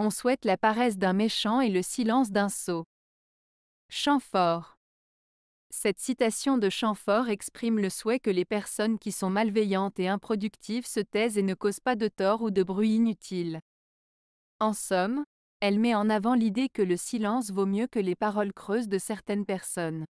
On souhaite la paresse d'un méchant et le silence d'un sot. Chamfort. Cette citation de Chamfort exprime le souhait que les personnes qui sont malveillantes et improductives se taisent et ne causent pas de tort ou de bruit inutile. En somme, elle met en avant l'idée que le silence vaut mieux que les paroles creuses de certaines personnes.